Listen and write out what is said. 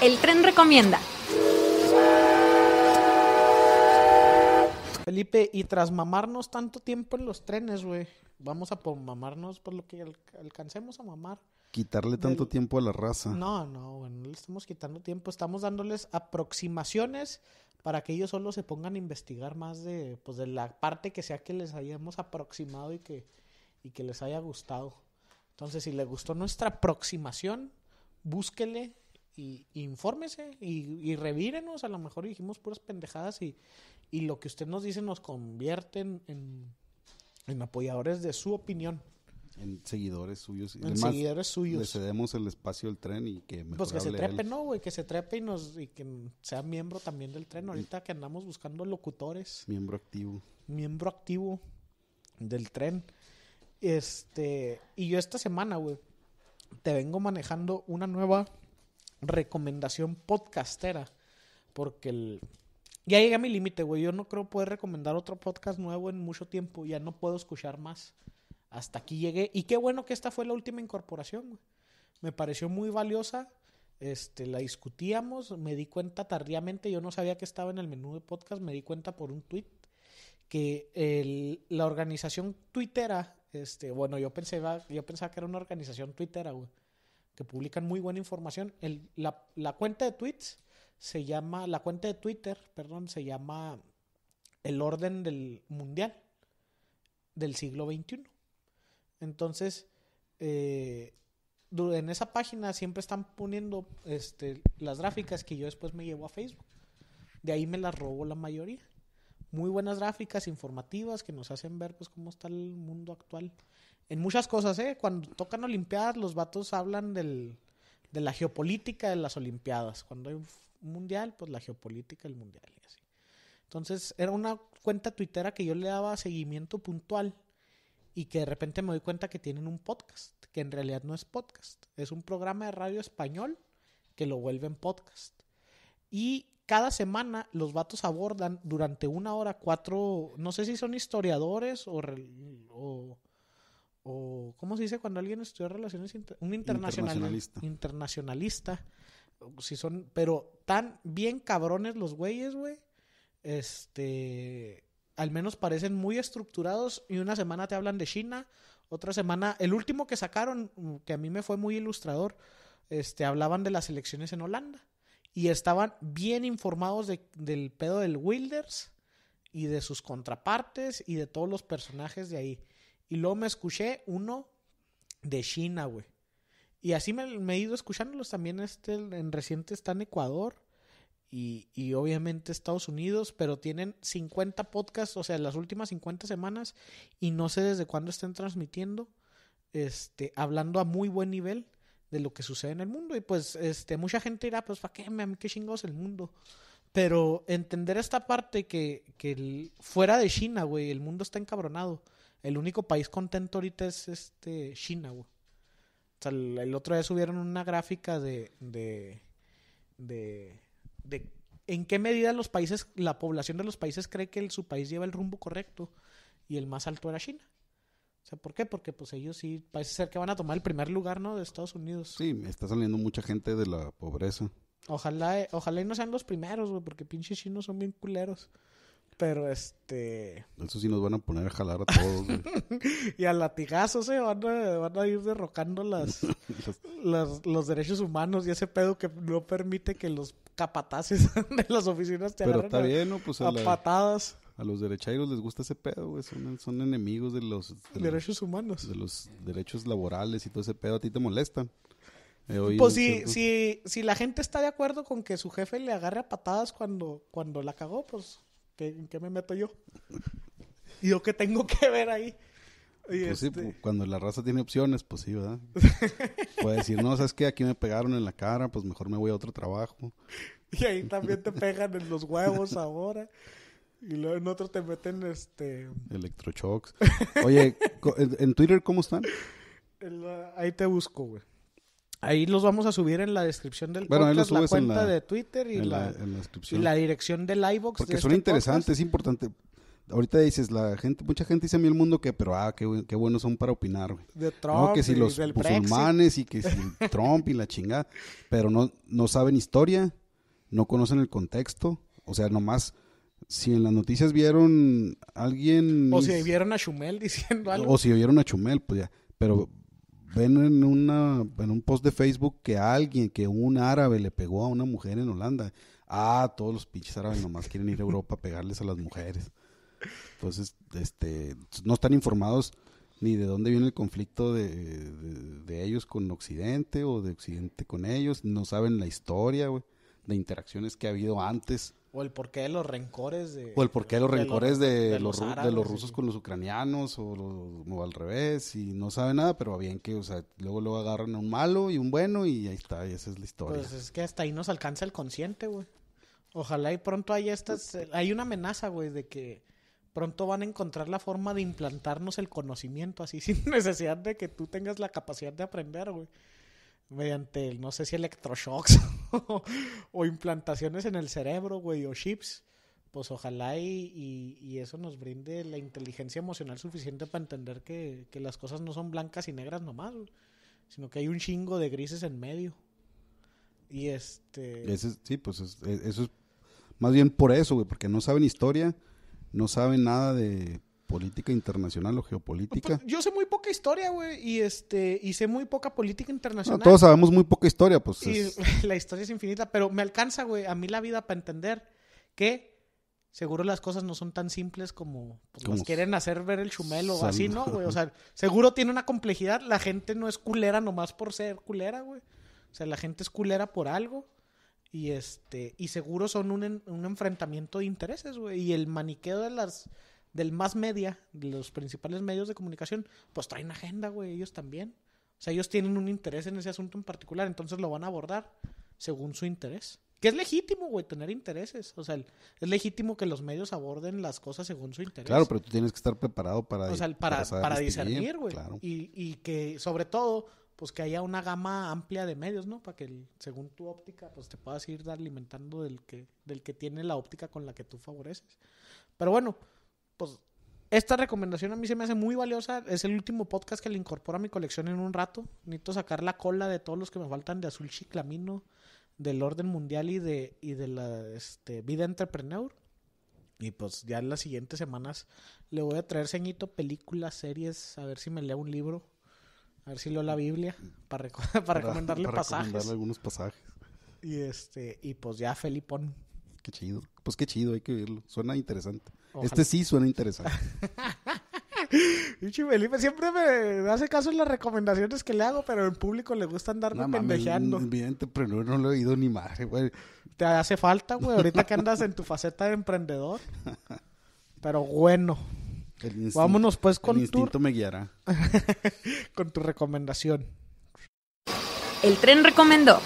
El tren recomienda. Felipe, y tras mamarnos tanto tiempo en los trenes, güey, vamos a mamarnos por lo que alcancemos a mamar. Quitarle tanto tiempo a la raza. No, no, no le estamos quitando tiempo, estamos dándoles aproximaciones para que ellos solo se pongan a investigar más de, pues, de la parte que sea que les hayamos aproximado y que, y que les haya gustado. Entonces, si le gustó nuestra aproximación, búsquele y, infórmese y, revírenos. A lo mejor dijimos puras pendejadas y, lo que usted nos dice nos convierte en, apoyadores de su opinión. En seguidores suyos. En seguidores suyos. Le cedemos el espacio del tren y que Pues que se trepe, ¿no, güey? Que se trepe y, nos, y que sea miembro también del tren. Ahorita que andamos buscando locutores. Miembro activo. Miembro activo del tren. Este. Y yo esta semana, güey, te vengo manejando una nueva recomendación podcastera. Porque el... ya llegué a mi límite, güey. Yo no creo poder recomendar otro podcast nuevo en mucho tiempo. Ya no puedo escuchar más. Hasta aquí llegué. Y qué bueno que esta fue la última incorporación, güey. Me pareció muy valiosa. Este, la discutíamos. Me di cuenta tardíamente. Yo no sabía que estaba en el menú de podcast. Me di cuenta por un tweet que el, la organización twittera, este, bueno, yo pensaba, yo pensaba que era una organización twittera, güey que publican muy buena información. El, la, cuenta de tweets se llama, la cuenta de Twitter, perdón, se llama El Orden del Mundial del siglo XXI. Entonces, eh, en esa página siempre están poniendo este, las gráficas que yo después me llevo a Facebook. De ahí me las robo la mayoría. Muy buenas gráficas informativas que nos hacen ver pues cómo está el mundo actual en muchas cosas, ¿eh? Cuando tocan Olimpiadas, los vatos hablan del, de la geopolítica de las Olimpiadas. Cuando hay un mundial, pues la geopolítica del mundial y así. Entonces, era una cuenta tuitera que yo le daba seguimiento puntual y que de repente me doy cuenta que tienen un podcast, que en realidad no es podcast, es un programa de radio español que lo vuelven podcast. Y cada semana los vatos abordan durante una hora cuatro, no sé si son historiadores o o ¿cómo se dice cuando alguien estudia relaciones un internacionalista. internacionalista si son pero tan bien cabrones los güeyes, güey. Este, al menos parecen muy estructurados y una semana te hablan de China, otra semana el último que sacaron que a mí me fue muy ilustrador, este hablaban de las elecciones en Holanda y estaban bien informados del pedo del Wilders y de sus contrapartes y de todos los personajes de ahí. Y luego me escuché uno de China, güey. Y así me, he ido escuchándolos también. Este en reciente está en Ecuador y, y obviamente Estados Unidos, pero tienen 50 podcasts, o sea, las últimas 50 semanas y no sé desde cuándo estén transmitiendo, este, hablando a muy buen nivel de lo que sucede en el mundo. Y pues este, mucha gente dirá, pues, ¿para qué? ¿A qué chingados el mundo? Pero entender esta parte que, fuera de China, güey, el mundo está encabronado. El único país contento ahorita es este China, güey. O sea, el, otro día subieron una gráfica de, de, de, de en qué medida los países, la población de los países cree que su país lleva el rumbo correcto y el más alto era China. O sea, ¿por qué? Porque pues ellos sí parece ser que van a tomar el primer lugar, ¿no? De Estados Unidos. Sí, está saliendo mucha gente de la pobreza. Ojalá, eh, ojalá y no sean los primeros, güey, porque pinches chinos son bien culeros. Pero este. Eso sí nos van a poner a jalar a todos, y a latigazos, ¿eh? Van a, a ir derrocando las, los derechos humanos y ese pedo que no permite que los capataces de las oficinas te Pero está bien, pues a, patadas. A los derechairos les gusta ese pedo, güey. Son, enemigos de los. derechos humanos. De los derechos laborales y todo ese pedo. A ti te molestan. Pues si, si, si la gente está de acuerdo con que su jefe le agarre a patadas cuando, cuando la cagó, pues ¿qué, ¿en qué me meto yo? ¿Y yo qué tengo que ver ahí? pues sí, este pues, cuando la raza tiene opciones, pues sí, ¿verdad? Puede decir, no, ¿sabes qué? Aquí me pegaron en la cara, pues mejor me voy a otro trabajo. Y ahí también te pegan en los huevos ahora. Y luego en otro te meten este... Electrochocks. Oye, ¿en Twitter cómo están? ahí te busco, güey. Ahí los vamos a subir en la descripción del la cuenta de Twitter y, la, la, dirección del iBox. Porque son este interesantes, es importante. Ahorita dices, la gente, mucha gente dice a mí el mundo que, pero ah, qué, qué buenos son para opinar, De Trump, no, que si los musulmanes y que si Trump y la chingada, pero no, no saben historia, no conocen el contexto, o sea, nomás si en las noticias vieron alguien... O si vieron a Chumel diciendo algo. O si vieron a Chumel, pues ya. Pero ven en, una, en un post de Facebook que alguien, que un árabe le pegó a una mujer en Holanda. Ah, todos los pinches árabes nomás quieren ir a Europa a pegarles a las mujeres. Entonces, este, no están informados ni de dónde viene el conflicto de, ellos con Occidente o de Occidente con ellos. No saben la historia, de interacciones que ha habido antes o el porqué de los rencores de... O el porqué de los rencores de, los, de los rusos con los ucranianos o, al revés y no sabe nada, pero bien que, o sea, luego lo agarran a un malo y un bueno y ahí está, y esa es la historia. Pues es que hasta ahí nos alcanza el consciente, güey. Ojalá y pronto haya estas... Hay una amenaza, güey, de que pronto van a encontrar la forma de implantarnos el conocimiento así sin necesidad de que tú tengas la capacidad de aprender, güey. Mediante, no sé si electroshocks o implantaciones en el cerebro, güey, o chips, pues ojalá y, eso nos brinde la inteligencia emocional suficiente para entender que, las cosas no son blancas y negras nomás, sino que hay un chingo de grises en medio. Y este... sí, pues e, eso es más bien por eso, güey, porque no saben historia, no saben nada de política internacional o geopolítica. Pues, yo sé muy poca historia, güey, y este y sé muy poca política internacional. todos sabemos muy poca historia, pues. sí. la historia es infinita, pero me alcanza, güey, a mí la vida para entender que seguro las cosas no son tan simples como pues, quieren hacer ver el chumelo o así, ¿no, güey? O sea, seguro tiene una complejidad. La gente no es culera nomás por ser culera, güey. O sea, la gente es culera por algo. Y este, y seguro son un, un enfrentamiento de intereses, güey. Y el maniqueo de las del más media, de los principales medios de comunicación, pues traen agenda, güey, ellos también. O sea, ellos tienen un interés en ese asunto en particular, entonces lo van a abordar según su interés. Que es legítimo, güey, tener intereses. O sea, es legítimo que los medios aborden las cosas según su interés. Claro, pero tú tienes que estar preparado para... O sea, para, para, discernir, güey. Y, y que, sobre todo, pues que haya una gama amplia de medios, ¿no? Para que, según tu óptica, pues te puedas ir alimentando del que, del que tiene la óptica con la que tú favoreces. Pero bueno, pues esta recomendación a mí se me hace muy valiosa. Es el último podcast que le incorporo a mi colección en un rato. Necesito sacar la cola de todos los que me faltan de Azul Chiclamino, del Orden Mundial y de, y de la este, Vida Entrepreneur. Y pues ya en las siguientes semanas le voy a traer ceñito, películas, series, a ver si me leo un libro, a ver si leo la Biblia, para, para, para recomendarle pasajes. algunos pasajes. Y este, y pues ya Felipón chido. Pues qué chido, hay que verlo. Suena interesante. Este sí suena interesante. siempre me hace caso en las recomendaciones que le hago, pero en público le gusta andarme pendejeando. pero no, lo he oído ni madre, Te hace falta, güey, ahorita que andas en tu faceta de emprendedor. Pero bueno. Vámonos pues con el instinto me guiará. con tu recomendación. El tren recomendó.